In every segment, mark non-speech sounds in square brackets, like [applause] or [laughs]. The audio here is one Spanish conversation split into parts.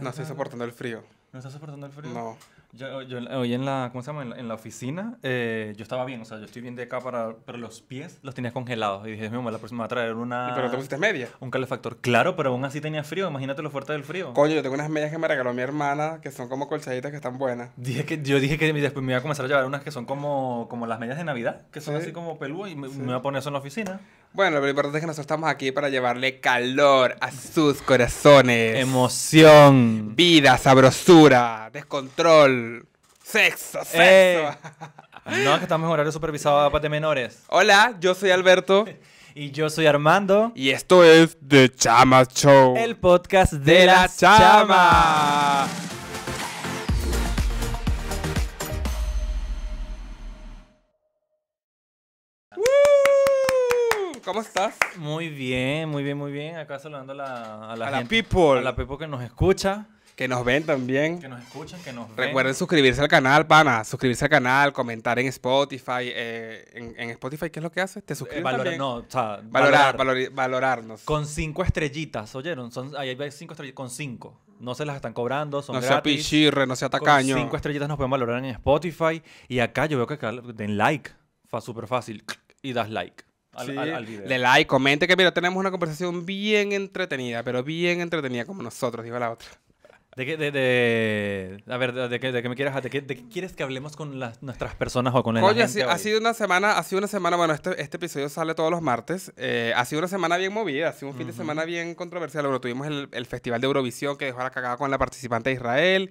no estoy soportando el frío. ¿No estás soportando el frío? No. Yo, hoy en la, ¿cómo se llama? En la, oficina, eh, yo estaba bien, o sea, yo estoy bien de acá, para, pero los pies los tenía congelados. Y dije, mi la próxima va a traer una... ¿Pero te pusiste media? Un calefactor. Claro, pero aún así tenía frío, imagínate lo fuerte del frío. Coño, yo tengo unas medias que me regaló mi hermana, que son como colchaditas que están buenas. Dije que, yo dije que después me iba a comenzar a llevar unas que son como, como las medias de Navidad, que son así como pelú, y me, me, voy a poner eso en la oficina. Bueno, lo importante es que nosotros estamos aquí para llevarle calor a sus corazones. Emoción. Vida, sabrosura, descontrol, sexo, sexo. [laughs] no, es que estamos en horario supervisado de menores. Hola, yo soy Alberto. [laughs] Y yo soy Armando. Y esto es The Chama Show. El podcast de, la, chama. ¿Cómo estás? Muy bien, muy bien, muy bien. Acá saludando a la, a la, a gente, la people. A la people que nos escucha. Que nos ven también. Que nos escuchan, que nos ven. Recuerden suscribirse al canal, pana. Suscribirse al canal, comentar en Spotify. Eh, en, Spotify, ¿qué es lo que haces? ¿Te eh, suscribes No, o sea, valorar, valorarnos. Con cinco estrellitas, ¿oyeron? Son, ahí hay cinco estrellitas, con cinco. No se las están cobrando, son no gratis. No sea pichirre, no sea tacaño. Con cinco estrellitas nos pueden valorar en Spotify. Y acá yo veo que acá den like. Fue súper fácil. Y das like sí. Le like, comente que mira, tenemos una conversación bien entretenida, pero bien entretenida como nosotros, dijo la otra. De que, de, a ver, de que, de me quieres de que, de que quieres que hablemos con las, nuestras personas o con el Oye, ha, sido una semana, ha sido una semana, bueno, este, este episodio sale todos los martes, eh, ha sido una semana bien movida, ha sido un fin de semana bien controversial, bueno, tuvimos el, el Festival de Eurovisión que dejó la cagada con la participante de Israel,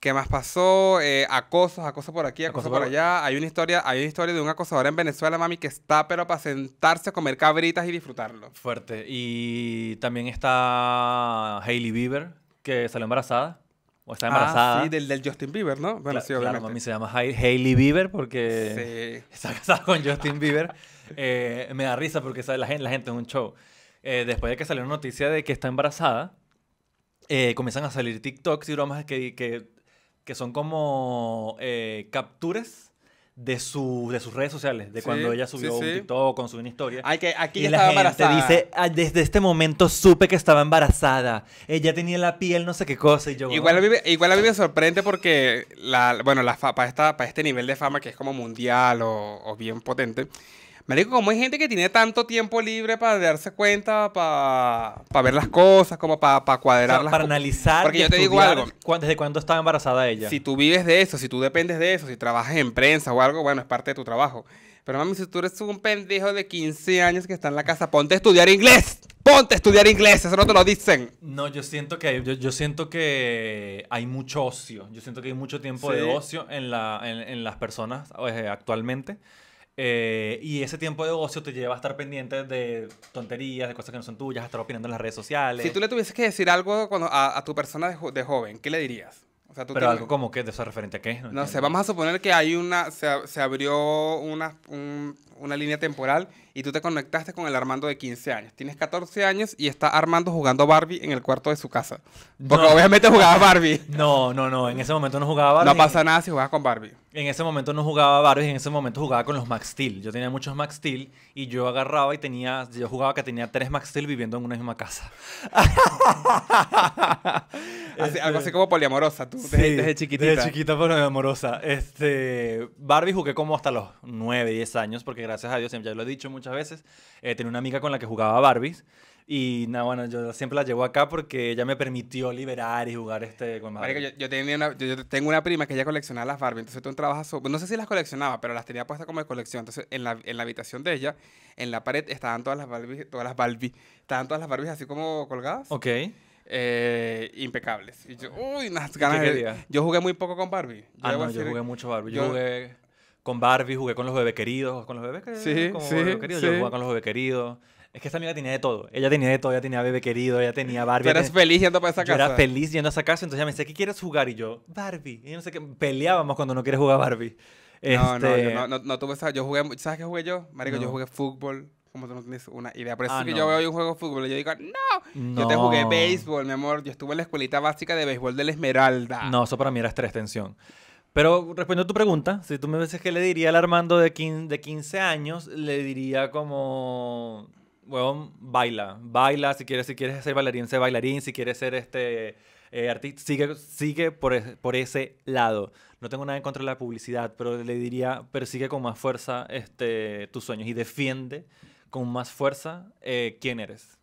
¿Qué más pasó? Eh, acosos, acoso por aquí, acoso, por, allá. Hay una historia, hay una historia de un acosador en Venezuela, mami, que está pero para sentarse a comer cabritas y disfrutarlo. Fuerte. Y también está Hailey Bieber, que salió embarazada. O está ah, embarazada. Ah, sí, del, Justin Bieber, ¿no? Bueno, sí, obviamente. Claro, mami se llama Hailey Bieber porque está casada con Justin Bieber. [laughs] Eh, me da risa porque La, gente, la gente es un show. Eh, después de que salió la noticia de que está embarazada, eh, comienzan a salir TikToks y bromas que, que que son como eh, capturas de, su, de sus redes sociales, de cuando ella subió un TikTok, con subió una historia. Ay, que aquí y la gente dice, ah, desde este momento supe que estaba embarazada. Ella tenía la piel, no sé qué cosa. yo, igual, a ah". mí, igual me sorprende porque, la, bueno, la, para, esta, para este nivel de fama que es como mundial o, o bien potente, digo, como hay gente que tiene tanto tiempo libre para darse cuenta, para, ver las cosas, como para, para cuadrar Para analizar. Porque yo te digo algo. ¿Desde cuándo estaba embarazada ella? Si tú vives de eso, si tú dependes de eso, si trabajas en prensa o algo, bueno, es parte de tu trabajo. Pero mami, si tú eres un pendejo de 15 años que está en la casa, ponte a estudiar inglés. Ponte a estudiar inglés, eso no te lo dicen. No, yo siento que hay, yo, siento que hay mucho ocio. Yo siento que hay mucho tiempo de ocio en, las personas eh, actualmente. Eh, y ese tiempo de ocio te lleva a estar pendiente de tonterías, de cosas que no son tuyas, a estar opinando en las redes sociales. Si tú le tuvieses que decir algo a, tu persona de, joven, ¿qué le dirías? O sea, ¿tú Pero algo como que de eso referente a qué. No, no sé, vamos a suponer que hay una, se, se abrió una, una línea temporal y tú te conectaste con el Armando de 15 años. Tienes 14 años y está Armando jugando Barbie en el cuarto de su casa. Porque obviamente jugaba Barbie. [laughs] No, no, no. En ese momento no jugaba Barbie. No pasa nada si jugabas con Barbie. En ese momento no jugaba Barbie, en ese momento jugaba con los Max Steel. Yo tenía muchos Max Steel y yo agarraba y tenía, yo jugaba que tenía tres Max Steel viviendo en una misma casa. [laughs] algo así este, como poliamorosa, tú, sí, desde, chiquita. chiquitita. Desde chiquita poliamorosa. Este, Barbie jugué como hasta los 9, 10 años, porque gracias a Dios, ya lo he dicho mucho veces. Eh, tenía una amiga con la que jugaba Barbies. Y nada, bueno, yo siempre la llevo acá porque ella me permitió liberar y jugar este con Marico, yo, una, yo, tengo una prima que ella coleccionaba las Barbie, entonces un trabajas, no sé si las coleccionaba, pero las tenía puestas como de colección. Entonces en la, en la habitación de ella, en la pared, estaban todas las Barbies, todas las Barbie, estaban todas las Barbies así como colgadas. Ok. Eh, impecables. Y yo, uy, ganas Yo jugué muy poco con Barbie. Yo ah, yo jugué mucho Barbie. yo jugué con Barbie, jugué con los bebés queridos, con los bebés queridos, sí, como sí, yo jugaba con los bebés queridos. Es que esa amiga tenía de todo. Ella tenía de todo, ella tenía bebé querido, ella tenía Barbie. Tú eras feliz yendo para esa casa. era feliz yendo a esa casa, entonces ella me decía, ¿qué quieres jugar? Y yo, Barbie. Y yo no sé qué, peleábamos cuando no quieres jugar Barbie. Este... No, no, este no, no, no tuve esa, yo jugué, ¿sabes qué jugué yo? Marico, yo jugué fútbol, como tú no tienes una idea. Por eso ah, que yo veo hoy un juego de fútbol y yo digo, no. yo te jugué béisbol, mi amor. Yo estuve en la escuelita básica de béisbol de la Esmeralda. No, eso para mí era estrés, tensión. Pero respondiendo a tu pregunta, si tú me dices que le diría al Armando de 15, de años, le diría como, bueno, baila, baila, si quieres, si quieres ser bailarín, sé bailarín, si quieres ser este eh, artista, sigue, sigue por, por ese lado. No tengo nada en contra de la publicidad, pero le diría, persigue con más fuerza este, tus sueños y defiende con más fuerza eh, quién eres.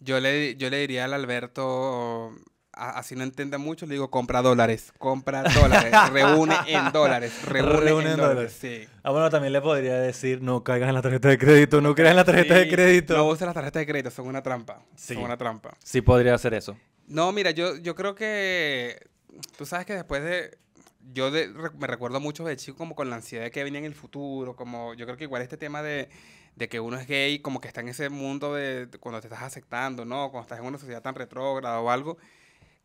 Yo le, yo le diría al Alberto así no entiende mucho, le digo compra dólares, compra dólares, [laughs] reúne en dólares, reúne, en, dólares. Sí. Ah, bueno, también le podría decir, no caigas en la tarjeta de crédito, no creas en la tarjeta de crédito. No uses las tarjeta de crédito, son una trampa. Son una trampa. Sí podría hacer eso. No, mira, yo, yo creo que, tú sabes que después de, yo me recuerdo mucho de chico como con la ansiedad que venía en el futuro, como yo creo que igual este tema de, de que uno es gay, como que está en ese mundo de, de cuando te estás aceptando, ¿no? Cuando estás en una sociedad tan retrógrada o algo,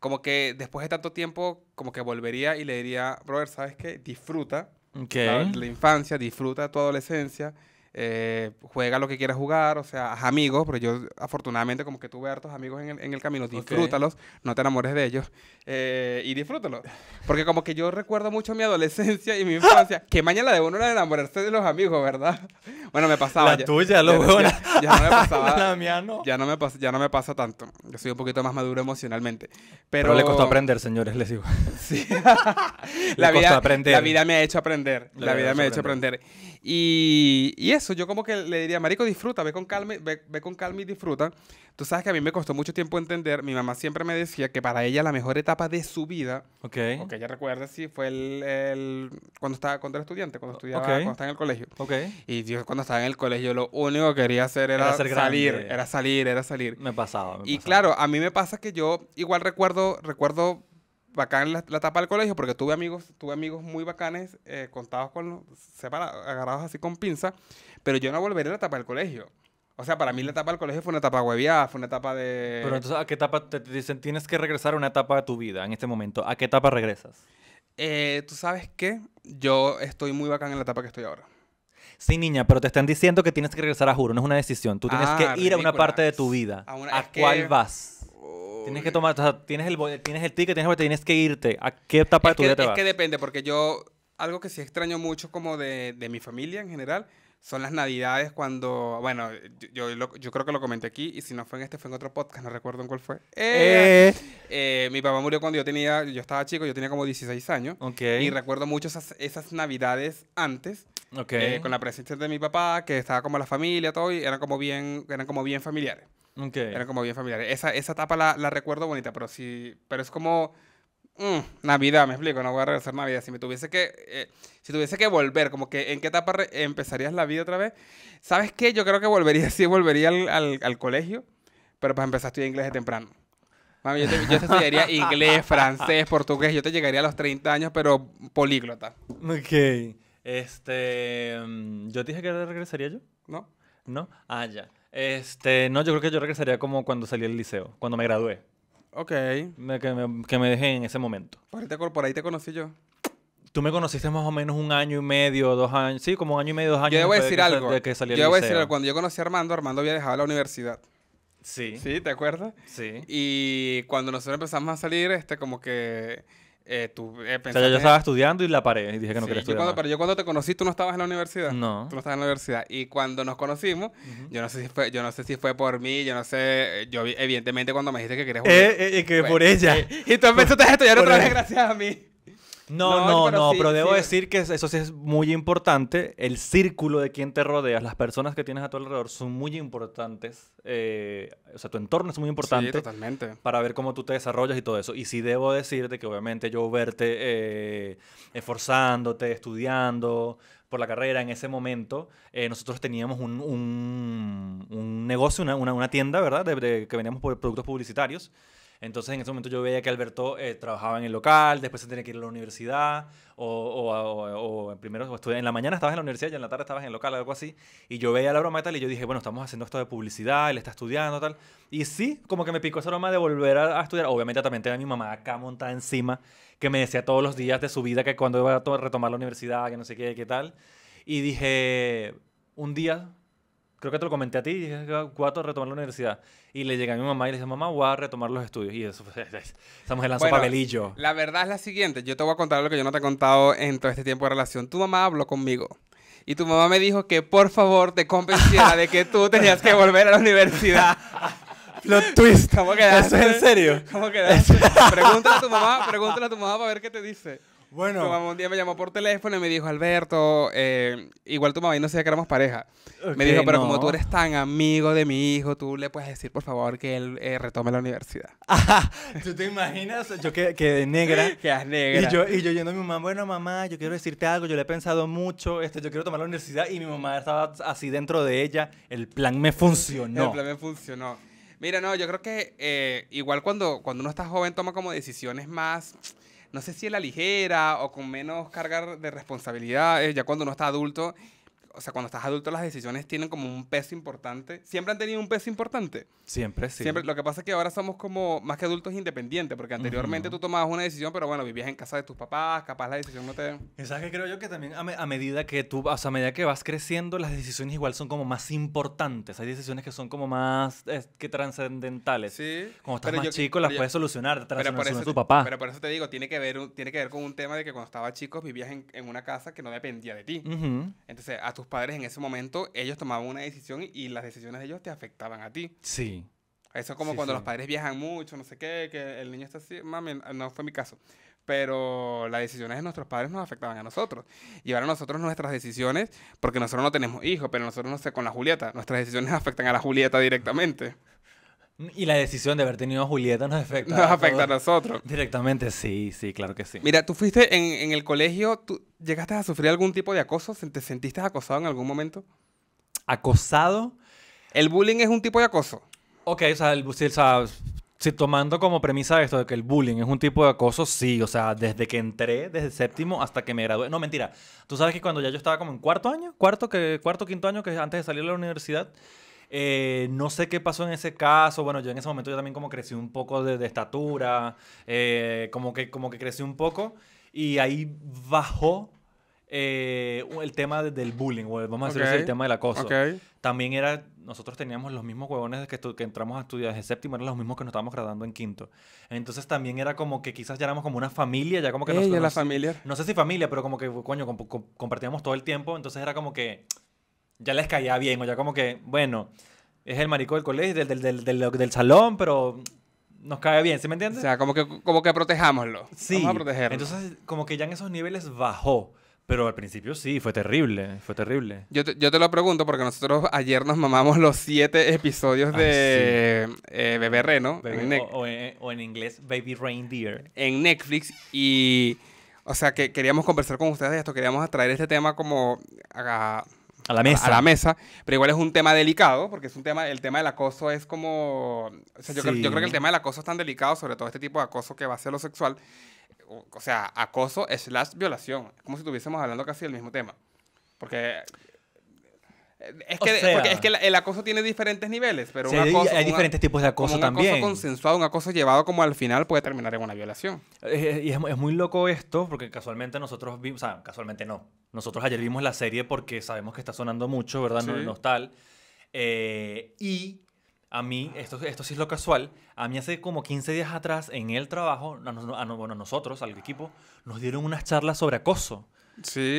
como que después de tanto tiempo, como que volvería y le diría, brother, ¿sabes qué? Disfruta la, infancia, disfruta tu adolescencia, eh, juega lo que quieras jugar, o sea, haz amigos, pero yo afortunadamente como que tuve hartos amigos en el, en el camino, disfrútalos, no te enamores de ellos eh, y disfrútalos. Porque como que yo recuerdo mucho mi adolescencia y mi infancia, que mañana de uno era enamorarse de los amigos, ¿verdad? Bueno, me pasaba. La ya, tuya, lo bueno. Ya, no me [laughs] pasaba. la Ya no, me pasa, ya no me pasa tanto. Yo soy un poquito más maduro emocionalmente. Pero, le costó aprender, señores, les digo. Sí. [laughs] la, vida, la vida me ha hecho aprender. La, vida me ha hecho aprender. Y, y, eso, yo como que le diría, Marico, disfruta, ve con calma, ve, con calma y disfruta. Tú sabes que a mí me costó mucho tiempo entender, mi mamá siempre me decía que para ella la mejor etapa de su vida, okay. okay ya ella recuerda, sí, fue el, el, cuando estaba cuando era estudiante, cuando estudiaba, cuando estaba en el colegio. Okay. Y yo cuando estaba en el colegio lo único que quería hacer era, salir, era salir, era salir. Me pasaba. y claro, a mí me pasa que yo igual recuerdo, recuerdo bacán la, etapa del colegio porque tuve amigos, tuve amigos muy bacanes, eh, contados con, separados, agarrados así con pinza, pero yo no volveré a la etapa del colegio. O sea, para mí la etapa del colegio fue una etapa hueviada, fue una etapa de... Pero entonces, ¿a qué etapa te dicen tienes que regresar a una etapa de tu vida en este momento? ¿A qué etapa regresas? Eh, Tú sabes qué? Yo estoy muy bacán en la etapa que estoy ahora. Sí, niña, pero te están diciendo que tienes que regresar a Juro, no es una decisión. Tú tienes que ah, ir a una parte de tu vida. ¿A, ah, una, ¿A cuál vas? Tienes que tomar, tienes el, tienes el ticket, tienes, tienes que irte. ¿A qué etapa es de tu que, Es que depende, porque yo, algo que sí extraño mucho como de, mi familia en general, son las navidades cuando, bueno, yo, yo, creo que lo comenté aquí, y si no fue en este, fue en otro podcast, no recuerdo en cuál fue. Eh. Eh, eh, mi papá murió cuando yo tenía, yo estaba chico, yo tenía como 16 años. Y recuerdo mucho esas, navidades antes. con la presencia de mi papá, que estaba como la familia, todo, y eran como bien, eran como bien familiares. Era como bien familiar. Esa, esa etapa la, recuerdo bonita, pero sí. Pero es como. Mm, Navidad, me explico, no voy a regresar a Navidad. Si me tuviese que. Eh, si tuviese que volver, como que en qué etapa empezarías la vida otra vez. ¿Sabes qué? Yo creo que volvería, [laughs] sí, volvería al, al, colegio, pero para empezar a estudiar inglés de temprano. yo estudiaría [laughs] inglés, francés, portugués. Yo te llegaría a los 30 años, pero políglota. Ok. Este. Mm, ¿Yo te dije que regresaría yo? No. ¿No? Ah, ya. Este, no, yo creo que yo regresaría como cuando salí del liceo, cuando me gradué. Ok. que, me, dejé en ese momento. Por ahí te, conocí yo. Tú me conociste más o menos un año y medio, dos años. Sí, como un año y medio, dos años. Yo debo decir algo. de que salí yo a decir algo. Cuando yo conocí a Armando, Armando había dejado la universidad. Sí, sí. ¿Te acuerdas? Sí. Y cuando nosotros empezamos a salir, este, como que eh, tú, eh, o yo, estaba estudiando y la paré y dije que no quería estudiar. pero yo cuando te conocí, tú no estabas en la universidad. No. Tú no estabas en la universidad. Y cuando nos conocimos, yo, no sé si fue, yo no sé si fue por mí, yo no sé. Yo, evidentemente, cuando me dijiste que querías jugar. Eh, eh, que pues, por ella. y tú empezaste a estudiar otra vez gracias a mí. No, no, no, pero, debo decir que eso sí es muy importante. El círculo de quien te rodeas, las personas que tienes a tu alrededor son muy importantes. Eh, o sea, tu entorno es muy importante. totalmente. Para ver cómo tú te desarrollas y todo eso. Y sí debo decirte que obviamente yo verte eh, esforzándote, estudiando, por la carrera en ese momento, eh, nosotros teníamos un, negocio, una, tienda, ¿verdad? De, que veníamos por productos publicitarios. Entonces en ese momento yo veía que Alberto eh, trabajaba en el local, después se tenía que ir a la universidad, o, o, o, primero en la mañana estabas en la universidad y en la tarde estabas en el local, algo así. Y yo veía la broma y tal, y yo dije, bueno, estamos haciendo esto de publicidad, él está estudiando, tal. Y sí, como que me picó esa broma de volver a, estudiar. Obviamente también tenía a mi mamá acá montada encima, que me decía todos los días de su vida que cuando iba a retomar la universidad, que no sé qué, qué tal. Y dije, un día creo que te lo comenté a ti, dije, cuatro, ah, retomar la universidad. Y le llegué a mi mamá y le dije, mamá, voy a retomar los estudios. Y eso, [laughs] esa mujer lanzó bueno, papelillo. La verdad es la siguiente, yo te voy a contar lo que yo no te he contado en todo este tiempo de relación. Tu mamá habló conmigo. Y tu mamá me dijo que por favor te convenciera de que tú tenías que volver a la universidad. [laughs] Lo twist. ¿Cómo quedaste? ¿Eso es en serio? ¿Cómo [laughs] pregúntale a tu mamá, pregúntale a tu mamá para ver qué te dice. Bueno. Tu mamá un día me llamó por teléfono y me dijo, Alberto, eh, igual tu mamá y no sabía que éramos pareja. me dijo, pero como tú eres tan amigo de mi hijo, tú le puedes decir, por favor, que él eh, retome la universidad. [laughs] ¿Tú te imaginas? Yo quedé que negra. [laughs] Quedas negra. Y yo, y yo yendo a mi mamá, bueno, mamá, yo quiero decirte algo, yo le he pensado mucho, este, yo quiero tomar la universidad. Y mi mamá estaba así dentro de ella. El plan me funcionó. El plan me funcionó. Mira, no, yo creo que eh, igual cuando, cuando uno está joven toma como decisiones más no sé si es la ligera o con menos carga de responsabilidades, ya cuando uno está adulto o sea, cuando estás adulto las decisiones tienen como un peso importante. ¿Siempre han tenido un peso importante? Siempre, sí. Siempre. Lo que pasa es que ahora somos como más que adultos independientes, porque anteriormente tú tomabas una decisión, pero bueno, vivías en casa de tus papás, capaz la decisión no te... ¿Sabes que creo yo que también a, medida que tú, o sea, a medida que vas creciendo, las decisiones igual son como más importantes. Hay decisiones que son como más, que trascendentales. Sí. Cuando estás más chico las puedes solucionar, pero por tu papá. Pero por eso te digo, tiene que ver, tiene que ver con un tema de que cuando estabas chico vivías en, una casa que no dependía de ti. Entonces, a tus padres en ese momento, ellos tomaban una decisión y, las decisiones de ellos te afectaban a ti. Sí. Eso es como cuando los padres viajan mucho, no sé qué, que el niño está así, mami, no fue mi caso. Pero las decisiones de nuestros padres nos afectaban a nosotros. Y ahora nosotros nuestras decisiones, porque nosotros no tenemos hijos, pero nosotros no sé, con la Julieta, nuestras decisiones [laughs] afectan a la Julieta directamente. Y la decisión de haber tenido a Julieta nos afecta. Nos a afecta a nosotros. Directamente, sí, sí, claro que sí. Mira, tú fuiste en, el colegio, ¿tú llegaste a sufrir algún tipo de acoso? ¿Te sentiste acosado en algún momento? ¿Acosado? ¿El bullying es un tipo de acoso? Ok, o sea, si tomando como premisa esto de que el bullying es un tipo de acoso, sí, o sea, desde que entré, desde séptimo hasta que me gradué. No, mentira. Tú sabes que cuando ya yo estaba como en cuarto año, cuarto, que, cuarto quinto año, que antes de salir a la universidad, eh, no sé qué pasó en ese caso. Bueno, yo en ese momento yo también como crecí un poco de, estatura, eh, como, que, como que crecí un poco y ahí bajó eh, el tema del bullying, vamos a decir el tema de la cosa También era, nosotros teníamos los mismos huevones que, entramos a estudiar de séptimo, eran los mismos que nos estábamos graduando en quinto. Entonces también era como que quizás ya éramos como una familia, ya como que... nos, la no, No sé si familia, pero como que, coño, compartíamos todo el tiempo, entonces era como que ya les caía bien, o ya como que, bueno, es el marico del colegio, del, del, del, del salón, pero nos cae bien, ¿sí me entiendes? O sea, como que, como que protejámoslo. Sí. Vamos a protegerlo. Entonces, como que ya en esos niveles bajó. Pero al principio sí, fue terrible, fue terrible. Yo te, yo te lo pregunto porque nosotros ayer nos mamamos los siete episodios de eh, Bebé Reno. o, en, inglés, Baby Reindeer. En Netflix y... O sea, que queríamos conversar con ustedes de esto, queríamos atraer este tema como... A, a la mesa. A la mesa. Pero igual es un tema delicado, porque es un tema, el tema del acoso es como. yo, creo, que el tema del acoso es tan delicado, sobre todo este tipo de acoso que va a ser lo sexual. O, sea, acoso slash violación. Es como si estuviésemos hablando casi del mismo tema. Porque es que, es que el, acoso tiene diferentes niveles, pero hay, diferentes tipos de acoso también. Un acoso consensuado, un acoso llevado como al final puede terminar en una violación. Y es, es, muy loco esto, porque casualmente nosotros vimos, o sea, casualmente no. Nosotros ayer vimos la serie porque sabemos que está sonando mucho, ¿verdad? No, tal. Eh, y a mí, esto, esto sí es lo casual, a mí hace como 15 días atrás en el trabajo, a, bueno, nosotros, al equipo, nos dieron unas charlas sobre acoso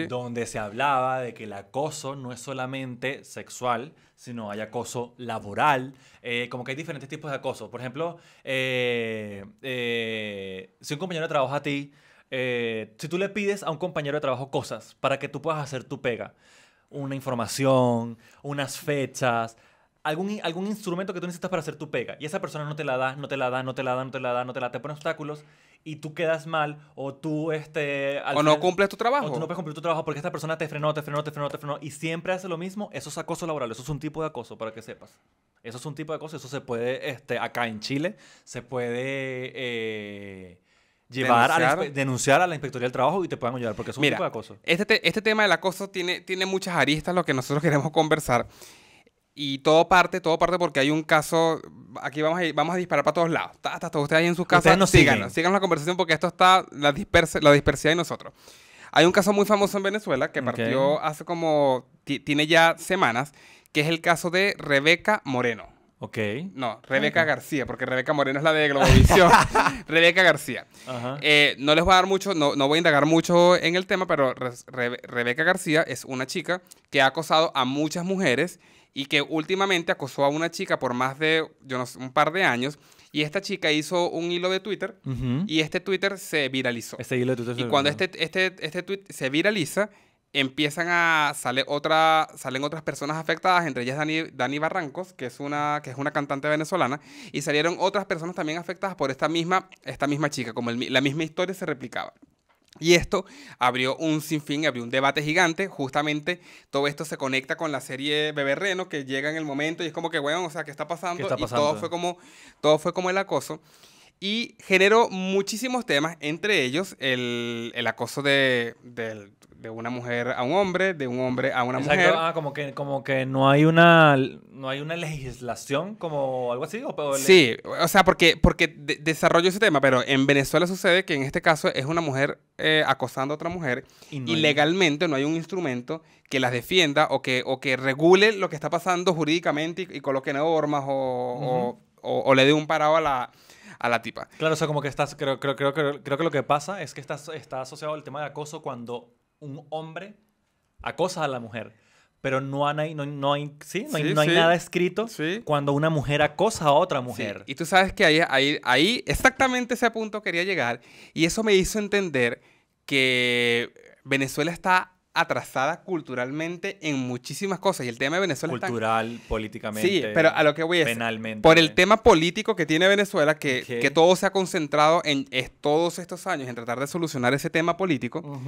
donde se hablaba de que el acoso no es solamente sexual, sino hay acoso laboral, eh, como que hay diferentes tipos de acoso. Por ejemplo, eh, eh, si un compañero de trabajo a ti, si tú le pides a un compañero de trabajo cosas para que tú puedas hacer tu pega, una información, unas fechas, algún, algún instrumento que tú necesitas para hacer tu pega y esa persona no te la da, no te la da, no te la da, no te la da, no te la te pone obstáculos y tú quedas mal o tú este o no cumples tu trabajo o tú no puedes cumplir tu trabajo porque esta persona te frenó te frenó te frenó te frenó y siempre hace lo mismo eso es acoso laboral eso es un tipo de acoso para que sepas eso es un tipo de acoso eso se puede este acá en Chile se puede eh, llevar denunciar. A la, denunciar a la inspectoría del trabajo y te puedan ayudar porque es un tipo de acoso este este tema del acoso tiene tiene muchas aristas lo que nosotros queremos conversar y todo parte, todo parte porque hay un caso. Aquí vamos a, vamos a disparar para todos lados. Hasta todos ustedes ahí en sus casas. síganos, síganos la conversación porque esto está la, la dispersidad de nosotros. Hay un caso muy famoso en Venezuela que partió hace como. tiene ya semanas, que es el caso de Rebeca Moreno. Ok. No, Rebeca García, porque Rebeca Moreno es la de Globovisión. [laughs] Rebeca García. Eh, no les voy a dar mucho, no, no, voy a indagar mucho en el tema, pero Rebeca García es una chica que ha acosado a muchas mujeres y que últimamente acosó a una chica por más de yo no sé, un par de años. Y esta chica hizo un hilo de Twitter y este Twitter se viralizó. Y cuando este, este, este tweet se viraliza, empiezan a sale otra, salen otras personas afectadas, entre ellas Dani, Dani, Barrancos, que es, una, que es una cantante venezolana, y salieron otras personas también afectadas por esta misma, esta misma chica, como la misma historia se replicaba. Y esto abrió un sinfín, abrió un debate gigante. Justamente todo esto se conecta con la serie Bebé Reno, que llega en el momento y es como que, weón, bueno, o sea, ¿qué está pasando? ¿Qué Y todo fue, como, todo fue como el acoso y generó muchísimos temas, entre ellos el, el acoso de, una mujer a un hombre, de un hombre a una mujer. Ah, como que, como que no hay una no hay una legislación como algo así. O sí, o sea, porque, porque desarrollo ese tema, pero en Venezuela sucede que en este caso es una mujer eh, acosando a otra mujer y, legalmente no hay un instrumento que las defienda o que, o que regule lo que está pasando jurídicamente y, coloque normas o, le dé un parado a la a la tipa. Claro, o sea, como que estás, creo, creo, creo, creo, que lo que pasa es que está, está asociado el tema de acoso cuando un hombre acosa a la mujer. Pero no, hay, no, hay, no, nada escrito cuando una mujer acosa a otra mujer. Y tú sabes que ahí, ahí exactamente ese punto quería llegar. Y eso me hizo entender que Venezuela está atrasada culturalmente en muchísimas cosas. Y el tema de Venezuela Cultural, políticamente. Sí, pero a lo que voy es... Penalmente. Por el tema político que tiene Venezuela, que, todo se ha concentrado en todos estos años en tratar de solucionar ese tema político,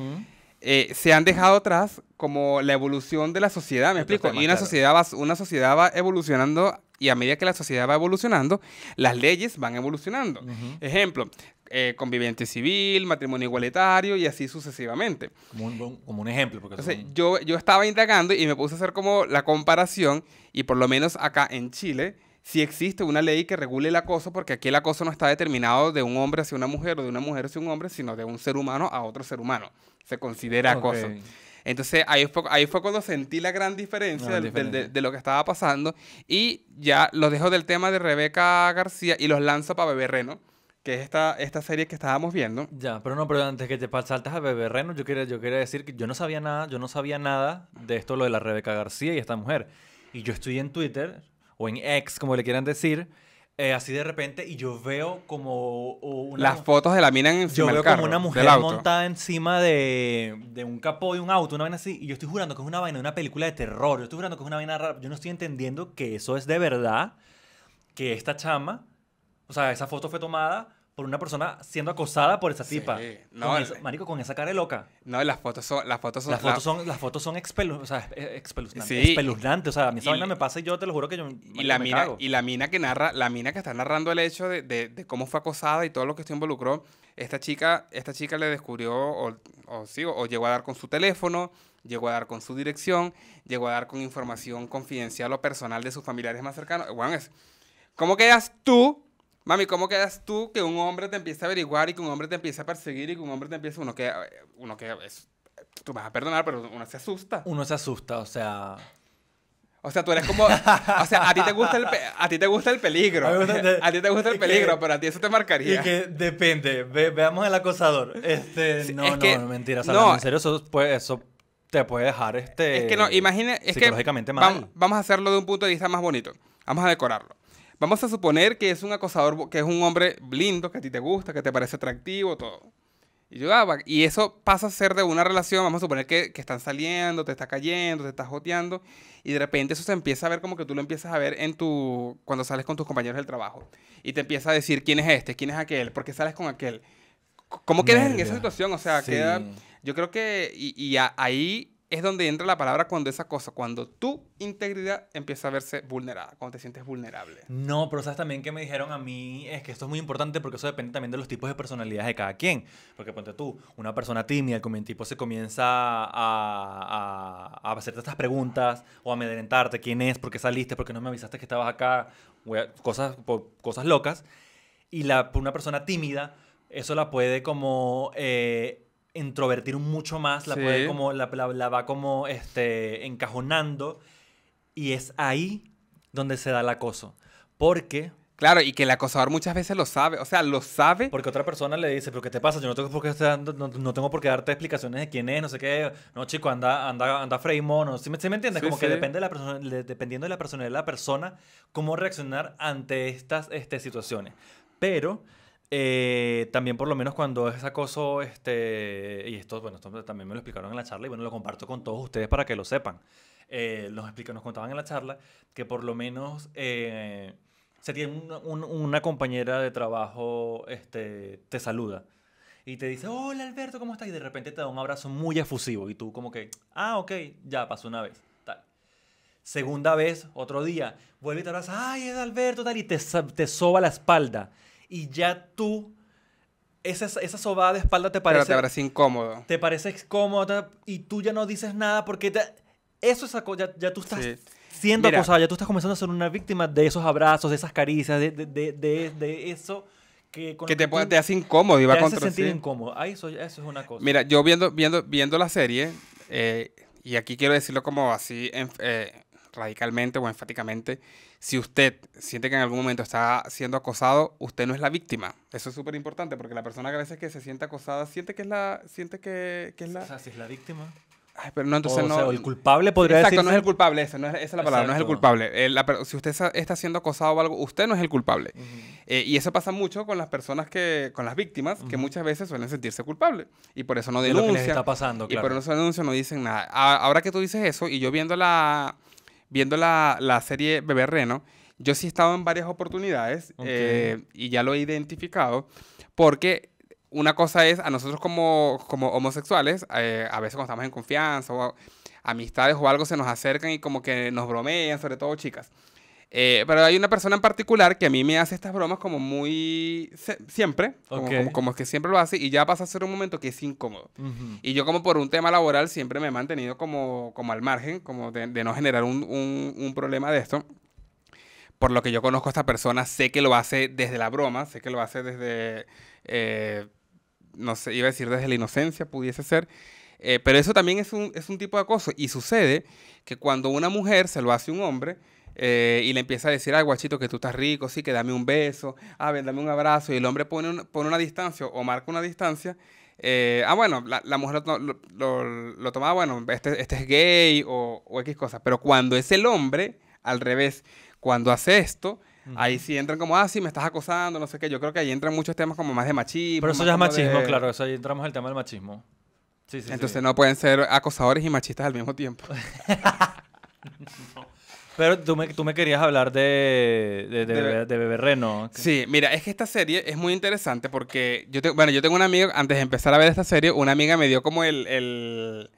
eh, se han dejado atrás como la evolución de la sociedad, ¿me explico? y una, sociedad va, una sociedad va evolucionando y a medida que la sociedad va evolucionando, las leyes van evolucionando. Ejemplo, eh, conviviente civil, matrimonio igualitario y así sucesivamente. Como un, ejemplo. Porque Entonces, yo, yo estaba indagando y me puse a hacer como la comparación y por lo menos acá en Chile si existe una ley que regule el acoso, porque aquí el acoso no está determinado de un hombre hacia una mujer o de una mujer hacia un hombre, sino de un ser humano a otro ser humano. Se considera acoso. Entonces ahí fue, ahí fue, cuando sentí la gran diferencia, De, de, lo que estaba pasando y ya los dejo del tema de Rebeca García y los lanzo para Bebé Reno que es esta, esta serie que estábamos viendo. Ya, pero no, pero antes que te saltas a Bebé Reno, yo quería, yo quería decir que yo no sabía nada, yo no sabía nada de esto, lo de la Rebeca García y esta mujer. Y yo estoy en Twitter, o en X, como le quieran decir, eh, así de repente y yo veo como las fotos de la mina encima yo veo como una mujer montada encima de, de, un capó de un auto una vaina así y yo estoy jurando que es una vaina de una película de terror yo estoy jurando que es una vaina rara yo no estoy entendiendo que eso es de verdad que esta chama o sea esa foto fue tomada por una persona siendo acosada por esa tipa. No, con marico, con esa cara de loca. No, las fotos son... Las fotos son, las fotos son, eh, espeluznantes. Sí. Espeluznantes. O sea, a mí esa vaina me pasa y yo te lo juro que yo y la mina, Y la mina que narra, la mina que está narrando el hecho de, cómo fue acosada y todo lo que esto involucró, esta chica, esta chica le descubrió o, llegó a dar con su teléfono, llegó a dar con su dirección, llegó a dar con información confidencial o personal de sus familiares más cercanos. Bueno, es... ¿Cómo quedas tú Mami, ¿cómo quedas tú que un hombre te empieza a averiguar y que un hombre te empieza a perseguir y que un hombre te empieza... Uno que... Uno que tú vas a perdonar, pero uno se asusta. Uno se asusta, o sea... O sea, tú eres como... o sea, a ti te gusta el, peligro. A, ti te gusta el peligro, pero a ti eso te marcaría. Y que depende. veamos el acosador. Este, no, no, no, mentira. No, en serio, eso, te puede dejar este... Es que no, imagina... Es psicológicamente que, mal. vamos a hacerlo de un punto de vista más bonito. Vamos a decorarlo. Vamos a suponer que es un acosador, que es un hombre lindo, que a ti te gusta, que te parece atractivo, todo. Y, ah, y eso pasa a ser de una relación, vamos a suponer que, están saliendo, te está cayendo, te está joteando, y de repente eso se empieza a ver como que tú lo empiezas a ver en tu, cuando sales con tus compañeros del trabajo, y te empieza a decir quién es este, quién es aquel, por qué sales con aquel. ¿Cómo quedas en esa situación? O sea, queda, yo creo que, y, y ahí es donde entra la palabra cuando esa cosa, cuando tu integridad empieza a verse vulnerada, cuando te sientes vulnerable. No, pero sabes también que me dijeron a mí es que esto es muy importante porque eso depende también de los tipos de personalidades de cada quien. Porque ponte tú, una persona tímida, como un tipo se comienza a, a, hacerte estas preguntas o a amedrentarte, quién es, por qué saliste, por qué no me avisaste que estabas acá, cosas, cosas locas. Y la, una persona tímida, eso la puede como... Eh, introvertir mucho más, la, como, la, la, va como este, encajonando. Y es ahí donde se da el acoso. Porque... Claro, y que el acosador muchas veces lo sabe, o sea, lo sabe. Porque otra persona le dice, pero ¿qué te pasa? Yo no tengo por qué, darte explicaciones de quién es, no sé qué. No, chico, anda, anda, anda mono. ¿Sí me, me entiendes? como que depende de la persona, dependiendo de la personalidad de la persona, cómo reaccionar ante estas este, situaciones. Pero eh, también por lo menos cuando es acoso, este, y esto, bueno, también me lo explicaron en la charla y bueno, lo comparto con todos ustedes para que lo sepan. Eh, nos, nos contaban en la charla que por lo menos eh, se tiene una, compañera de trabajo, este, te saluda y te dice, hola Alberto, ¿cómo estás? Y de repente te da un abrazo muy efusivo y tú como que, ah, ok, ya pasó una vez. Tal. Segunda vez, otro día, vuelve y te abraza, ay, es Alberto, y te, te soba la espalda y ya tú esa, esa sobada de espalda te parece. te parece incómodo. Te parece incómodo y tú ya no dices nada porque te, eso es ya, ya tú estás siendo acosado, ya tú estás comenzando a ser una víctima de esos abrazos, de esas caricias, de, de, de, de eso. Que, que te, te, hace incómodo y va te sentir incómodo. Ah, eso, eso es una cosa. Mira, yo viendo, viendo, viendo la serie, eh, y aquí quiero decirlo como así eh, radicalmente o enfáticamente, si usted siente que en algún momento está siendo acosado, usted no es la víctima. Eso es súper importante porque la persona que a veces que se siente acosada siente que es la... Siente que, que es la... O sea, si es la víctima. o Sea, el culpable podría Exacto, no es el culpable, esa, no es, esa la palabra, no es el culpable. Eh, si usted está siendo acosado o algo, usted no es el culpable. Eh, y eso pasa mucho con las personas que, con las víctimas, que muchas veces suelen sentirse culpables. Y por eso no denuncian. De lo que les está pasando, claro. Y por eso no denuncian, no dicen nada. ahora que tú dices eso, y yo viendo la, viendo la, la serie Bebé Reno, yo sí he estado en varias oportunidades eh, y ya lo he identificado, porque una cosa es a nosotros como, como homosexuales, eh, a veces cuando estamos en confianza o amistades o algo se nos acercan y como que nos bromean, sobre todo chicas. Eh, pero hay una persona en particular que a mí me hace estas bromas como muy... siempre, como, que siempre lo hace y ya pasa a ser un momento que es incómodo. Y yo como por un tema laboral siempre me he mantenido como, como al margen, como de, no generar un, un, problema de esto por lo que yo conozco a esta persona, sé que lo hace desde la broma, sé que lo hace desde, eh, no sé, iba a decir desde la inocencia, pudiese ser. Eh, pero eso también es un, es un tipo de acoso. Y sucede que cuando una mujer se lo hace un hombre, eh, y le empieza a decir, ay, guachito, que tú estás rico, sí, que dame un beso, a ver, dame un abrazo. Y el hombre pone, pone una distancia o marca una distancia. Eh, ah, bueno, la, mujer lo, lo, tomaba, bueno, este, este, es gay o, o, X cosas. Pero cuando es el hombre, al revés, cuando hace esto, ahí sí entran como, ah, sí, me estás acosando, no sé qué. Yo creo que ahí entran muchos temas como más de machismo. Pero eso ya es machismo, claro, eso ahí entramos el tema del machismo. Sí, sí, Entonces no pueden ser acosadores y machistas al mismo tiempo. [laughs] [laughs] Pero tú me, tú me querías hablar de, de, Reno. Sí, mira, es que esta serie es muy interesante porque yo bueno, yo tengo un amigo antes de empezar a ver esta serie, una amiga me dio como el,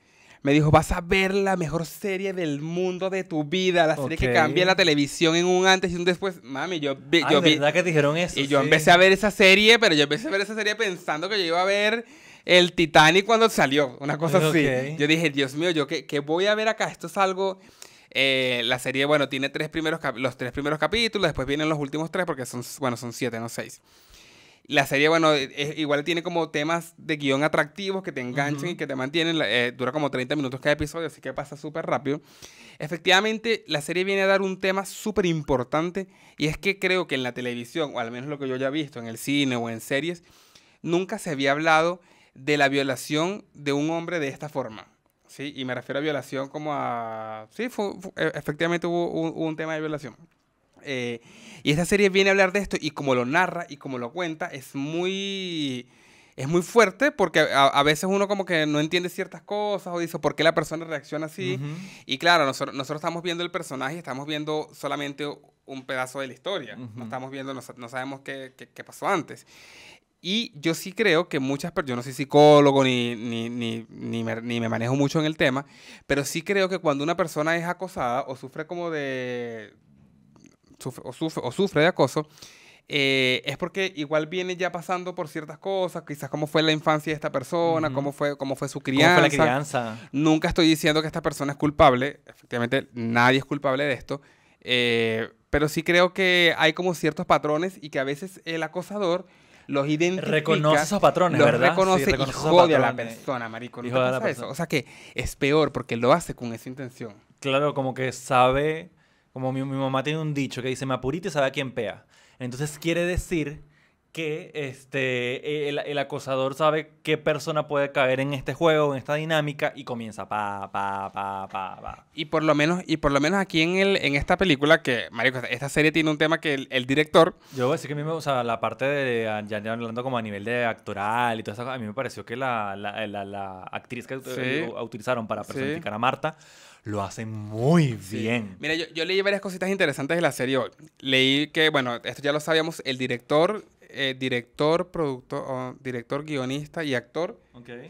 me dijo, vas a ver la mejor serie del mundo de tu vida, la serie que cambia la televisión en un antes y un después. Mami, yo vi... Ah, ¿verdad que dijeron eso? Y yo empecé a ver esa serie, pero yo empecé a ver esa serie pensando que yo iba a ver el Titanic cuando salió, una cosa así. Yo dije, Dios mío, yo ¿qué, qué voy a ver acá? Esto es algo... Eh, la serie, bueno, tiene tres primeros los tres primeros capítulos, después vienen los últimos tres porque son, bueno, son siete, no seis. La serie, bueno, e, e, igual tiene como temas de guión atractivos que te enganchan y que te mantienen. Eh, dura como 30 minutos cada episodio, así que pasa súper rápido. Efectivamente, la serie viene a dar un tema súper importante y es que creo que en la televisión, o al menos lo que yo ya he visto en el cine o en series, nunca se había hablado de la violación de un hombre de esta forma. Sí, y me refiero a violación como a... Sí, e, efectivamente hubo un, tema de violación. Eh, y esta serie viene a hablar de esto y como lo narra y como lo cuenta, es muy... Es muy fuerte porque a, veces uno como que no entiende ciertas cosas o dice por qué la persona reacciona así. Y claro, nosotros, nosotros estamos viendo el personaje y estamos viendo solamente un pedazo de la historia. No estamos viendo, no, sabemos qué, qué, qué pasó antes. Y yo sí creo que muchas personas, yo no soy psicólogo ni, ni, me, manejo mucho en el tema, pero sí creo que cuando una persona es acosada o sufre como de... o, sufre, de acoso, eh, es porque igual viene ya pasando por ciertas cosas, quizás cómo fue la infancia de esta persona, cómo, fue, cómo fue su crianza. crianza. Nunca estoy diciendo que esta persona es culpable, efectivamente nadie es culpable de esto, eh, pero sí creo que hay como ciertos patrones y que a veces el acosador los identifica. Reconoce esos patrones, ¿verdad? reconoce, reconoce y jode a la persona, marico. ¿No eso? O sea que es peor porque lo hace con esa intención. Claro, como que sabe... Como mi, mamá tiene un dicho que dice, me y sabe a quién pea. Entonces quiere decir que este, el, acosador sabe qué persona puede caer en este juego, en esta dinámica, y comienza pa, pa, pa, pa, pa. Y por lo menos, y por lo menos aquí en, el, en esta película, que, Mario, esta serie tiene un tema que el, director... Yo voy a que a mí me, o sea, la parte de, ah, ya, hablando como a nivel de actoral y todo eso, a mí me pareció que la, actriz que eh, utilizaron para personificar a Marta lo hace muy bien. Mira, yo, leí varias cositas interesantes de la serie Leí que, bueno, esto ya lo sabíamos, el director eh, director, productor, director, guionista y actor.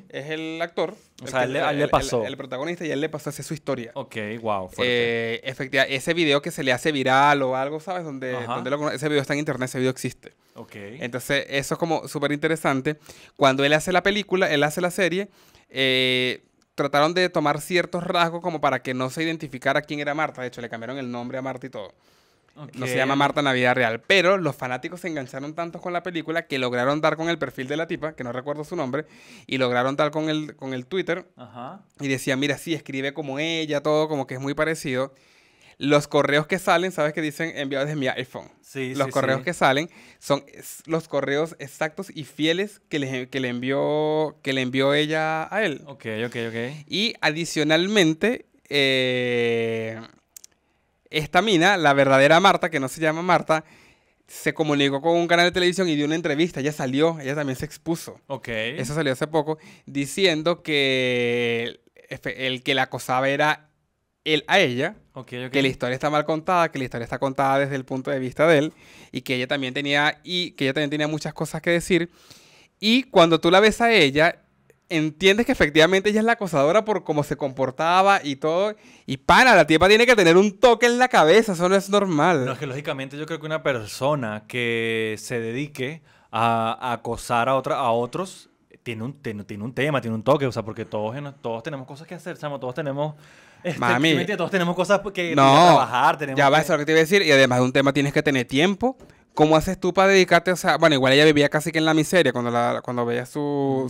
Es el actor. O sea, él, le pasó. El, protagonista y él le pasó, esa su historia. Ok, wow. Eh, efectivamente, ese video que se le hace viral o algo, ¿sabes? Donde, donde lo, ese video está en internet, ese video existe. Ok. Entonces, eso es como súper interesante. Cuando él hace la película, él hace la serie, eh, trataron de tomar ciertos rasgos como para que no se identificara quién era Marta. De hecho, le cambiaron el nombre a Marta y todo. No se llama Marta Navidad real. Pero los fanáticos se engancharon tanto con la película que lograron dar con el perfil de la tipa, que no recuerdo su nombre, y lograron dar con el, con el Twitter. Ajá. Y decía mira, sí, escribe como ella, todo como que es muy parecido. Los correos que salen, ¿sabes que dicen? Enviados desde mi iPhone. Sí, los correos que salen son los correos exactos y fieles que le, envió, que le envió ella a él. Ok, ok, ok. Y adicionalmente... Eh, esta mina, la verdadera Marta, que no se llama Marta, se comunicó con un canal de televisión y dio una entrevista. Ella salió, ella también se expuso. Ok. Eso salió hace poco, diciendo que el que la acosaba era él a ella. Que la historia está mal contada, que la historia está contada desde el punto de vista de él y que ella también tenía y que ella también tenía muchas cosas que decir. Y cuando tú la ves a ella, entiendes que efectivamente ella es la acosadora por cómo se comportaba y todo. Y para, la tipa tiene que tener un toque en la cabeza, eso no es normal. No, es que lógicamente yo creo que una persona que se dedique a, acosar a, otra, a otros tiene un, tiene, tiene, un tema, tiene un toque, o sea, porque todos, todos tenemos cosas que hacer, todos tenemos... [laughs] Este, Mami, todos tenemos cosas que no, trabajar. Tenemos ya va, que... eso lo que te iba a decir. Y además de un tema tienes que tener tiempo ¿Cómo haces tú para dedicarte o Bueno, igual ella vivía casi que en la miseria cuando, la, cuando veía su,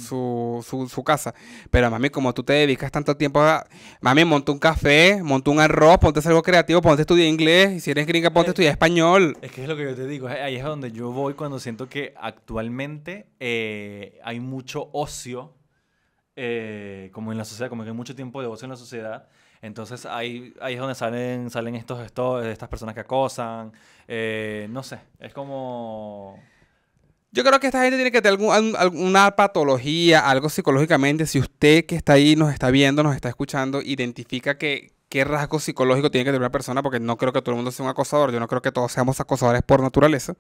casa. Pero mami, como tú te dedicas tanto tiempo a... Mami, monta un café, monta un arroz, ponte algo creativo, ponte a estudiar inglés. Y si eres gringa, ponte a eh, estudiar español. Es que es lo que yo te digo. Ahí es donde yo voy cuando siento que actualmente eh, hay mucho ocio, eh, como en la sociedad, como que hay mucho tiempo de ocio en la sociedad entonces ahí, ahí es donde salen, salen estos, estos, estas personas que acosan. Eh, no sé, es como... Yo creo que esta gente tiene que tener alguna patología, algo psicológicamente. Si usted que está ahí, nos está viendo, nos está escuchando, identifica que, qué rasgo psicológico tiene que tener una persona, porque no creo que todo el mundo sea un acosador, yo no creo que todos seamos acosadores por naturaleza.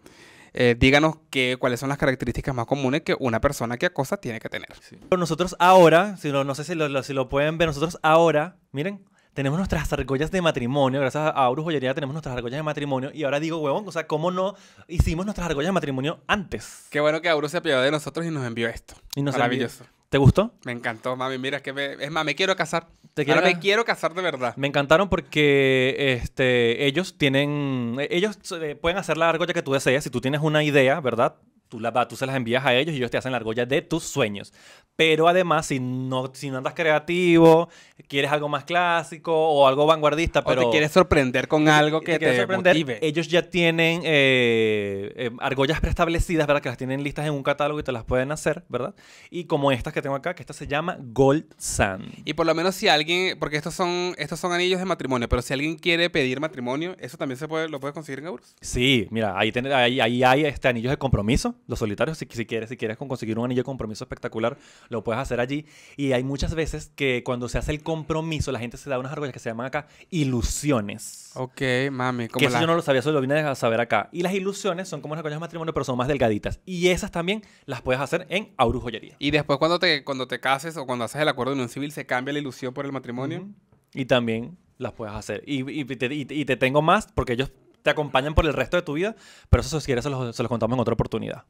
Eh, díganos cuáles son las características más comunes que una persona que acosa tiene que tener. Nosotros ahora, si no sé si si lo pueden ver, nosotros ahora, miren, tenemos nuestras argollas de matrimonio, gracias a Aurus Joyería tenemos nuestras argollas de matrimonio. Y ahora digo, huevón, o sea, ¿cómo no hicimos nuestras argollas de matrimonio antes? Qué bueno que Aurus se apiadó de nosotros y nos envió esto. Y Maravilloso. ¿Te gustó? Me encantó, mami. Mira, es que me... es más, me quiero casar. ¿Te quiero... me quiero casar de verdad. Me encantaron porque este, ellos tienen... Ellos eh, pueden hacer la argolla que tú deseas. Si tú tienes una idea, ¿verdad? tú tú se las envías a ellos y ellos te hacen la argolla de tus sueños. Pero además, si no, si no andas creativo, quieres algo más clásico o algo vanguardista, pero... O te quieres sorprender con algo que te, te Ellos ya tienen eh, em, argollas preestablecidas, ¿verdad? Que las tienen listas en un catálogo y te las pueden hacer, ¿verdad? Y como estas que tengo acá, que esta se llama Gold Sand. Y por lo menos si alguien, porque estos son, estos son anillos de matrimonio, pero si alguien quiere pedir matrimonio, ¿eso también se puede, lo puedes conseguir en euros? Sí, mira, ahí, ahí, ahí hay este, anillos de compromiso los solitarios, si, si quieres, si quieres conseguir un anillo de compromiso espectacular, lo puedes hacer allí. Y hay muchas veces que cuando se hace el compromiso, la gente se da unas argollas que se llaman acá ilusiones. Ok, mami. que eso yo no lo sabía, eso lo vine a saber acá. Y las ilusiones son como las argollas de matrimonio, pero son más delgaditas. Y esas también las puedes hacer en aurujoyería. Y después cuando te, cuando te cases o cuando haces el acuerdo de unión civil, ¿se cambia la ilusión por el matrimonio? Y también las puedes hacer. Y, te, y, te, tengo más porque ellos te acompañan por el resto de tu vida, pero eso si quieres se los, contamos en otra oportunidad.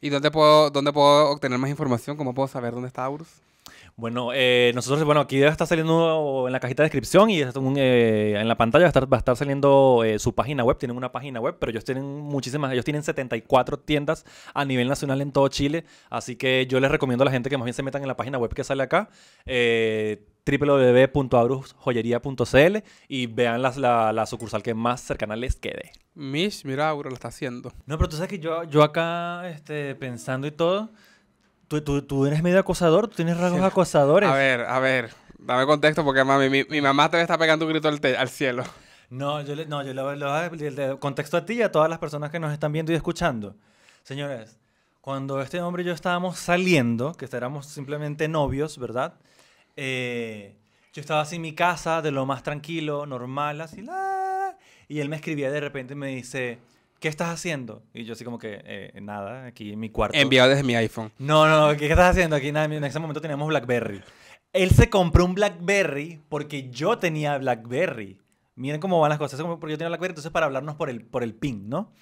¿Y dónde puedo, dónde puedo obtener más información? ¿Cómo puedo saber dónde está Aurus? Bueno, eh, nosotros, bueno, aquí debe estar saliendo en la cajita de descripción y eh, en la pantalla va a estar, saliendo eh, su página web. Tienen una página web, pero ellos tienen muchísimas, ellos tienen 74 tiendas a nivel nacional en todo Chile. Así que yo les recomiendo a la gente que más bien se metan en la página web que sale acá. Eh, www.abrusjoyería.cl y vean la, la, sucursal que más cercana les quede. Mish, mira, Auro lo está haciendo. No, pero tú sabes que yo, yo acá este, pensando y todo, tú, tú, eres medio acosador, tú tienes rasgos acosadores. A ver, a ver, dame contexto porque mami, mi, mamá te está pegando un grito al, al cielo. No, yo le, no, yo le voy a contexto a ti y a todas las personas que nos están viendo y escuchando. Señores, cuando este hombre y yo estábamos saliendo, que éramos simplemente novios, ¿verdad? Eh, yo estaba así en mi casa, de lo más tranquilo, normal, así. y él me escribía de repente y me dice, ¿qué estás haciendo? Y yo así como que, eh, nada, aquí en mi cuarto. Enviado desde mi iPhone. No, no, ¿qué estás haciendo? Aquí nada, en ese momento teníamos BlackBerry. Él se compró un BlackBerry porque yo tenía BlackBerry. Miren cómo van las cosas. Porque yo tenía BlackBerry, entonces para hablarnos por el, por el ping, ¿no?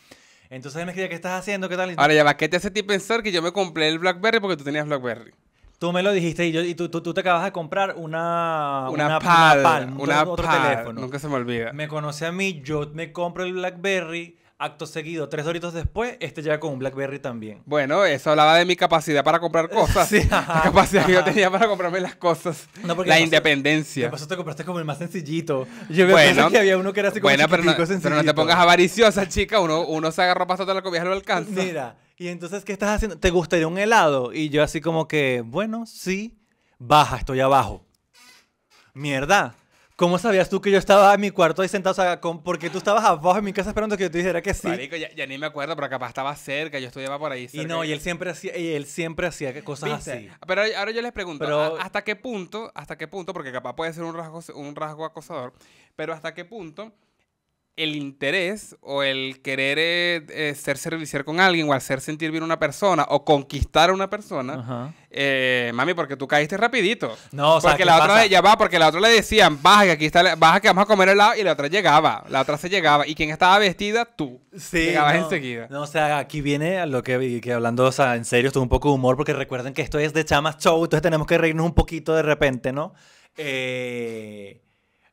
Entonces él me escribía, ¿qué estás haciendo? ¿Qué tal? Ahora ya ¿qué te hace a pensar que yo me compré el BlackBerry porque tú tenías BlackBerry? Tú me lo dijiste y, yo, y tú, tú, te acabas de comprar una... Una, una una, otro, teléfono. Nunca se me olvida. Me conoce a mí, yo me compro el BlackBerry, acto seguido, tres doritos después, este llega con un BlackBerry también. Bueno, eso hablaba de mi capacidad para comprar cosas. [laughs] sí, la capacidad que yo tenía para comprarme las cosas. la independencia. Por eso te compraste como el más sencillito. Yo bueno, que había uno que era así bueno, pero no, te pongas avariciosa, chica. Uno, uno se agarra para toda la comida y lo alcanza. Mira... Y entonces, ¿qué estás haciendo? ¿Te gustaría un helado? Y yo así como que, bueno, sí, baja, estoy abajo. Mierda. ¿Cómo sabías tú que yo estaba en mi cuarto ahí sentado? con, porque tú estabas abajo en mi casa esperando que yo te dijera que sí. Marico, ya, ni me acuerdo, pero capaz estaba cerca, yo estudiaba por ahí Y no, y él siempre hacía, y él siempre hacía cosas así. Pero ahora yo les pregunto, ¿hasta qué punto, hasta qué punto, porque capaz puede ser un rasgo, un rasgo acosador, pero hasta qué punto el interés o el querer eh, eh, ser servicial con alguien o hacer sentir bien a una persona o conquistar a una persona, eh, mami, porque tú caíste rapidito. No, o sea, porque la otra ya va, porque la otra le decían, baja que aquí está, baja que vamos a comer helado y la otra llegaba, la otra se llegaba y quien estaba vestida tú. Sí, llegabas enseguida. No, o sea, aquí viene a lo que, que hablando, en serio, esto es un poco de humor porque recuerden que esto es de Chamas Show, entonces tenemos que reírnos un poquito de repente, ¿no? Eh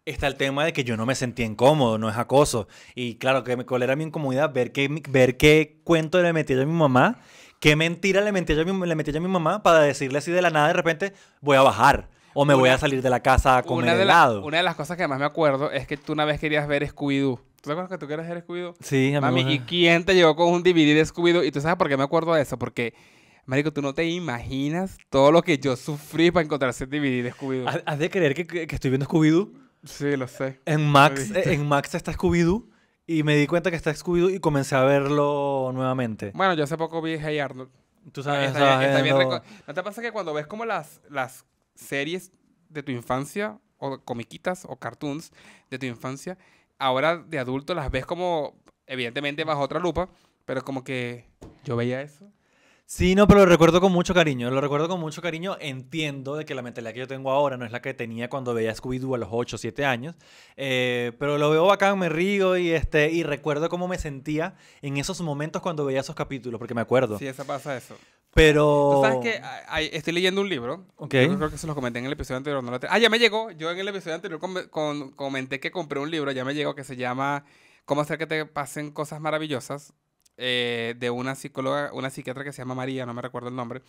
está el tema de que yo no me sentía incómodo, no es acoso. Y claro, que me colera mi incomodidad ver qué, ver qué cuento le metí yo a mi mamá, qué mentira le metí, yo a mi, le a mi mamá para decirle así de la nada de repente, voy a bajar. O me voy a salir de la casa a comer una de helado. una de las cosas que más me acuerdo es que tú una vez querías ver Scooby-Doo. ¿Tú te acuerdas que tú querías ver Scooby-Doo? Sí, amigo. Mami, ¿y quién te llegó con un DVD de Scooby-Doo? Y tú sabes por qué me acuerdo de eso. Porque, marico, tú no te imaginas todo lo que yo sufrí para encontrar ese DVD de Scooby-Doo. ¿Has de creer que, que estoy viendo Scooby-Doo? Sí, lo sé. En Max, eh, en Max está Scooby-Doo. Y me di cuenta que está Scooby-Doo y comencé a verlo nuevamente. Bueno, yo hace poco vi Hey Arnold. Tú sabes, ¿No te pasa que cuando ves como las, las series de tu infancia, o comiquitas, o cartoons de tu infancia, ahora de adulto las ves como, evidentemente bajo otra lupa, pero como que yo veía eso. Sí, no, pero lo recuerdo con mucho cariño. Lo recuerdo con mucho cariño. Entiendo de que la mentalidad que yo tengo ahora no es la que tenía cuando veía Scooby-Doo a los 8 o 7 años. Eh, pero lo veo acá, me río y, este, y recuerdo cómo me sentía en esos momentos cuando veía esos capítulos, porque me acuerdo. Sí, esa pasa eso. Pero. sabes que ah, estoy leyendo un libro. Ok. Yo creo que se lo comenté en el episodio anterior. No lo ah, ya me llegó. Yo en el episodio anterior comenté que compré un libro, ya me llegó, que se llama Cómo hacer que te pasen cosas maravillosas eh, de una psicóloga, una psiquiatra que se llama María, no me recuerdo el nombre.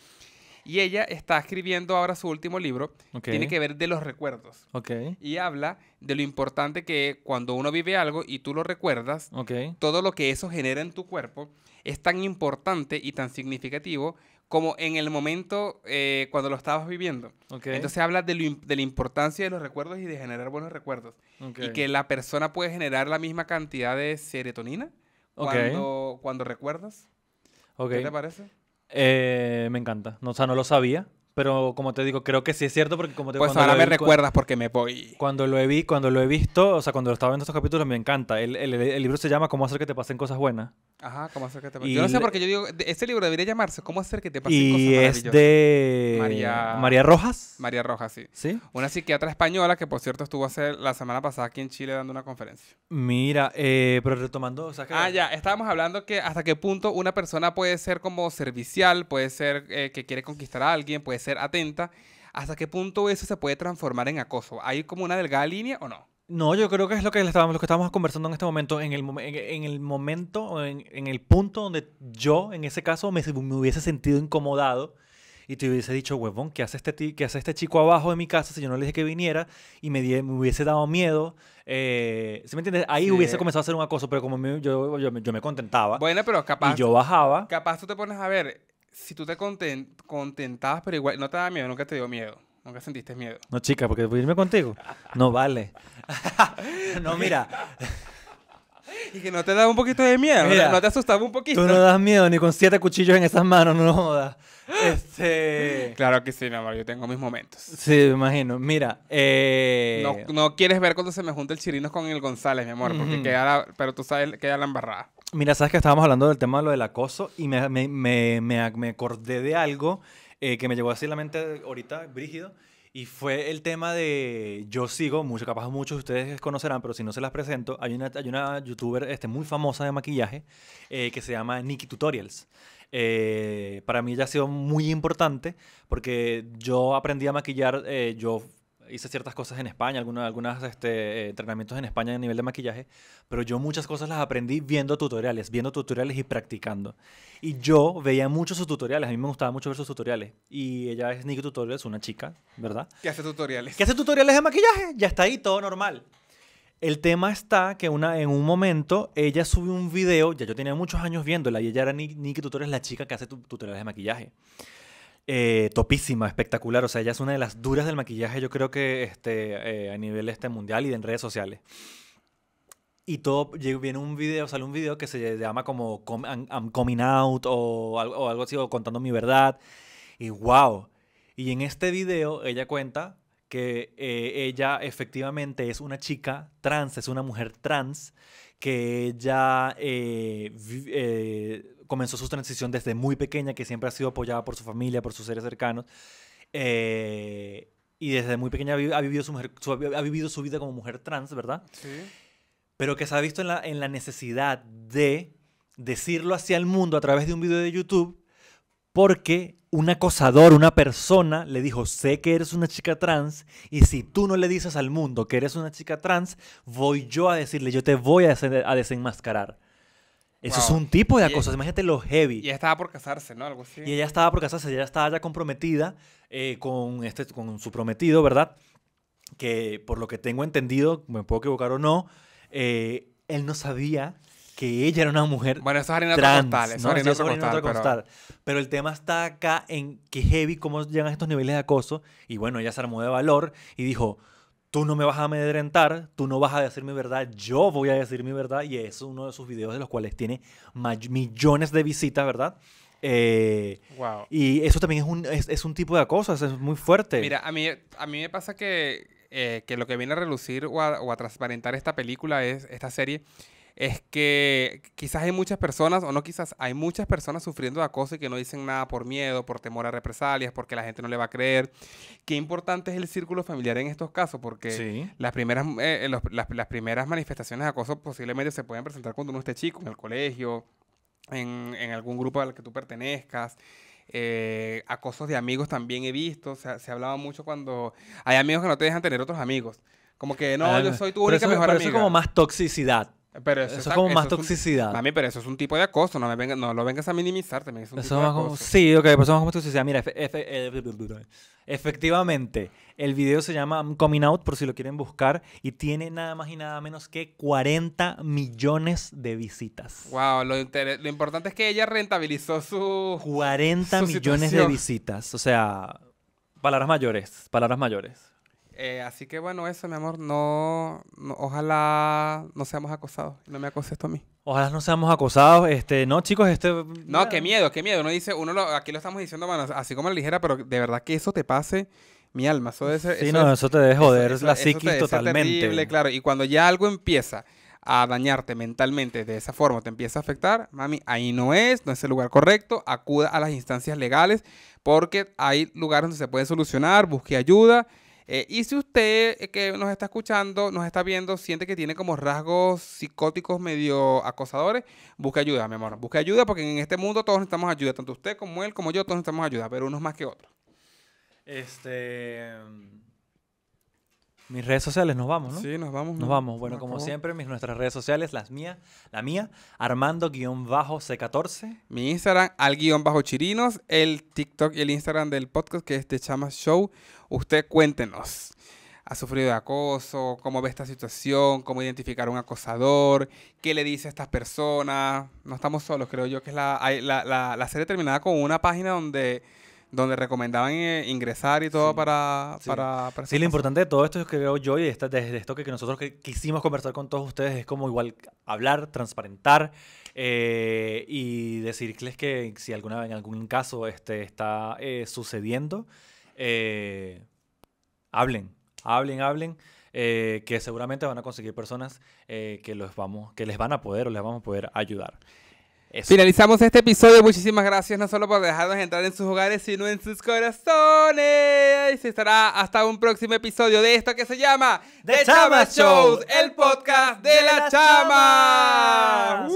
Y ella está escribiendo ahora su último libro. Tiene que ver de los recuerdos. Y habla de lo importante que cuando uno vive algo y tú lo recuerdas, todo lo que eso genera en tu cuerpo es tan importante y tan significativo como en el momento eh, cuando lo estabas viviendo. Entonces habla de, la importancia de los recuerdos y de generar buenos recuerdos. Y que la persona puede generar la misma cantidad de serotonina cuando, cuando recuerdas. ¿Qué te parece? Eh, me encanta. o sea, no lo sabía. Pero como te digo, creo que sí es cierto porque como te Pues ahora me recuerdas porque me voy. Cuando lo, he vi, cuando lo he visto, o sea, cuando lo estaba viendo estos capítulos, me encanta. El, el, el libro se llama Cómo hacer que te pasen cosas buenas. Ajá, Cómo hacer que te pasen. Y yo no sé porque yo digo, este libro debería llamarse Cómo hacer que te pasen cosas maravillosas. Y es de... María... María Rojas. María Rojas, sí. ¿Sí? Una psiquiatra española que, por cierto, estuvo hace la semana pasada aquí en Chile dando una conferencia. Mira, eh, pero retomando... Ah, ya. Estábamos hablando que hasta qué punto una persona puede ser como servicial, puede ser eh, que quiere conquistar a alguien, puede ser ser atenta, ¿hasta qué punto eso se puede transformar en acoso? ¿Hay como una delgada línea o no? No, yo creo que es lo que estábamos, lo que estábamos conversando en este momento. En el, momento, en, el punto donde yo, en ese caso, me, hubiese sentido incomodado y te hubiese dicho, huevón, ¿qué hace, este qué hace este chico abajo de mi casa si yo no le dije que viniera? Y me, hubiese dado miedo. Eh, ¿Sí me entiendes? Ahí hubiese comenzado a ser un acoso, pero como yo, yo, me contentaba. Bueno, pero capaz. Y yo bajaba. Capaz tú te pones a ver si tú te content, contentabas, pero igual no te daba miedo, nunca te dio miedo. Nunca sentiste miedo. No, chica, porque irme contigo. No vale. [laughs] no, mira. Y que no te da un poquito de miedo, no te asustaba un poquito. Tú no das miedo ni con siete cuchillos en esas manos, no jodas. Este... Claro que sí, mi amor, yo tengo mis momentos. Sí, me imagino. Mira, eh... no, no, quieres ver cuando se me junta el Chirinos con el González, mi amor, porque queda pero tú sabes, queda la embarrada. Mira, sabes que estábamos hablando del tema de lo del acoso y me, me, acordé de algo eh, que me llegó así a la mente ahorita, brígido, y fue el tema de, yo sigo, mucho, capaz muchos de ustedes conocerán, pero si no se las presento, hay una, una youtuber este, muy famosa de maquillaje eh, que se llama Nikki Tutorials. Eh, para mí ya ha sido muy importante porque yo aprendí a maquillar, yo hice ciertas cosas en España, algunos algunas, este, eh, entrenamientos en España a nivel de maquillaje, pero yo muchas cosas las aprendí viendo tutoriales, viendo tutoriales y practicando. Y yo veía muchos sus tutoriales, a mí me gustaba mucho ver sus tutoriales. Y ella es Nikki Tutorials, una chica, ¿verdad? Que hace tutoriales. Que hace tutoriales de maquillaje, ya está ahí, todo normal. El tema está que una, en un momento ella sube un video, ya yo tenía muchos años viéndola, y ella era Nikki Tutorials, la chica que hace tutoriales de maquillaje. Eh, topísima, espectacular. O sea, ella es una de las duras del maquillaje, yo creo que este, eh, a nivel este mundial y en redes sociales. Y todo, viene un video, sale un video que se llama como I'm Coming Out o algo, o así, o contando mi verdad. Y wow. Y en este video ella cuenta que eh, ella efectivamente es una chica trans, es una mujer trans, que ella eh, comenzó su transición desde muy pequeña, que siempre ha sido apoyada por su familia, por sus seres cercanos. Eh, y desde muy pequeña ha vivido su, ha vivido su vida como mujer trans, ¿verdad? Sí. Pero que se ha visto en la, en la necesidad de decirlo hacia el mundo a través de un video de YouTube porque un acosador, una persona, le dijo, sé que eres una chica trans y si tú no le dices al mundo que eres una chica trans, voy yo a decirle, yo te voy a desenmascarar. Eso es un tipo de acoso. Imagínate lo heavy. Y ella estaba por casarse, ¿no? Algo así. Y ella estaba por casarse, ella estaba ya comprometida eh, con, este, con su prometido, ¿verdad? Que por lo que tengo entendido, me puedo equivocar o no, eh, él no sabía que ella era una mujer bueno, eso es trans, costal, es Pero... el tema está acá en que heavy, cómo llegan estos niveles de acoso. Y bueno, ella se armó de valor y dijo, tú no me vas a amedrentar, tú no vas a decir mi verdad, yo voy a decir mi verdad. Y es uno de sus videos de los cuales tiene millones de visitas, ¿verdad? wow. Eh, y eso también es un, tipo de acoso, es muy fuerte. Mira, a mí, a mí me pasa que, eh, lo que viene a relucir o o a transparentar esta película, es esta serie, es que quizás hay muchas personas, o no quizás, hay muchas personas sufriendo de acoso y que no dicen nada por miedo, por temor a represalias, porque la gente no le va a creer. Qué importante es el círculo familiar en estos casos, porque las, primeras, eh, las, primeras manifestaciones de acoso posiblemente se pueden presentar cuando uno esté chico, en el colegio, en, algún grupo al que tú pertenezcas. Eh, acosos de amigos también he visto, se hablaba mucho cuando hay amigos que no te dejan tener otros amigos. Como que no, yo ah, soy tu única mejor amiga. Eso es como más toxicidad eso, es, como más toxicidad. a mí, pero eso es un tipo de acoso. No, lo vengas a minimizar también. sí, ok, pues eso es más como toxicidad. Mira, eh, efectivamente, el video se llama Coming Out, por si lo quieren buscar, y tiene nada más y nada menos que 40 millones de visitas. Wow, lo, importante es que ella rentabilizó su. 40 millones de visitas. O sea, palabras mayores, palabras mayores. Eh, así que bueno, eso, mi amor, no, ojalá no seamos acosados. No me acosé esto a mí. Ojalá no seamos acosados. Este, no, chicos, este. No, qué miedo, qué miedo. Uno dice, uno aquí lo estamos diciendo, bueno, así como la ligera, pero de verdad que eso te pase. Mi alma, eso debe ser. Sí, no, eso te debe joder la psiquis totalmente. Terrible, claro. Y cuando ya algo empieza a dañarte mentalmente de esa forma te empieza a afectar, mami, ahí no es, no es el lugar correcto, acuda a las instancias legales porque hay lugares donde se puede solucionar, busque ayuda eh, y si usted eh, que nos está escuchando, nos está viendo, siente que tiene como rasgos psicóticos medio acosadores, busque ayuda, mi amor. Busque ayuda porque en este mundo todos necesitamos ayuda, tanto usted como él, como yo, todos necesitamos ayuda, pero unos más que otros. Este. Mis redes sociales, nos vamos, ¿no? Sí, nos vamos. Nos, vamos. Bueno, como siempre, mis, nuestras redes sociales, las mías, la mía, Armando-C14. Mi Instagram, al chirinos, el TikTok y el Instagram del podcast, que es de Chama Show. Usted cuéntenos. ¿Ha sufrido de acoso? ¿Cómo ve esta situación? ¿Cómo identificar a un acosador? ¿Qué le dice a estas personas? No estamos solos, creo yo que es la, la, la serie terminada con una página donde donde recomendaban eh, ingresar y todo para, sí. Sí, lo importante de todo esto es que creo yo y esta, desde esto que, nosotros que quisimos conversar con todos ustedes es como igual hablar, transparentar eh, y decirles que si alguna en algún caso este, está eh, sucediendo, hablen, hablen, hablen. que seguramente van a conseguir personas que, los vamos, que les van a poder o les vamos a poder ayudar. Finalizamos este episodio. Muchísimas gracias no solo por dejarnos entrar en sus hogares, sino en sus corazones. Y estará hasta un próximo episodio de esto que se llama The, Chama Shows, el podcast de, la Chama.